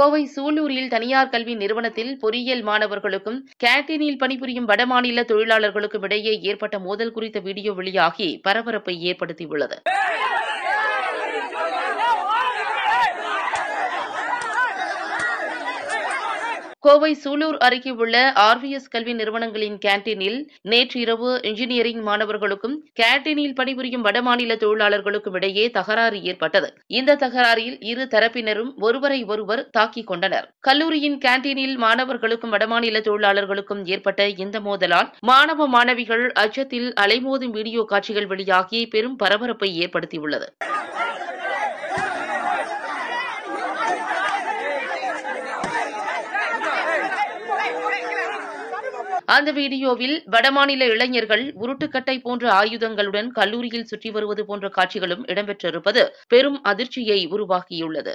கோவை சூலூரில் தனியார் கல்வி நிறுவனத்தில் பொறியியல் மாணவர்களுக்கும் கேண்டீனில் பணிபுரியும் வடமாநில தொழிலாளர்களுக்கும் இடையே ஏற்பட்ட மோதல் குறித்த வீடியோ வெளியாகி பரபரப்பை ஏற்படுத்தியுள்ளது கோவை சூலூர் அருகே உள்ள ஆர்விஎஸ் கல்வி நிறுவனங்களின் கேன்டீனில் நேற்று இரவு இன்ஜினியரிங் மாணவர்களுக்கும் கேன்டீனில் பணிபுரியும் வடமாநில தொழிலாளர்களுக்கும் இடையே தகராறு ஏற்பட்டது இந்த தகராறில் இரு தரப்பினரும் ஒருவரை ஒருவர் தாக்கிக் கொண்டனர் கல்லூரியின் கேன்டீனில் மாணவர்களுக்கும் வடமாநில தொழிலாளர்களுக்கும் ஏற்பட்ட இந்த மோதலால் மாணவ மாணவிகள் அச்சத்தில் அலைமோதும் வீடியோ காட்சிகள் வெளியாகி பெரும் பரபரப்பை ஏற்படுத்தியுள்ளது அந்த வீடியோவில் வடமாநில இளைஞர்கள் உருட்டுக்கட்டை போன்ற ஆயுதங்களுடன் கல்லூரியில் சுற்றி வருவது போன்ற காட்சிகளும் இடம்பெற்றிருப்பது பெரும் அதிர்ச்சியை உருவாக்கியுள்ளது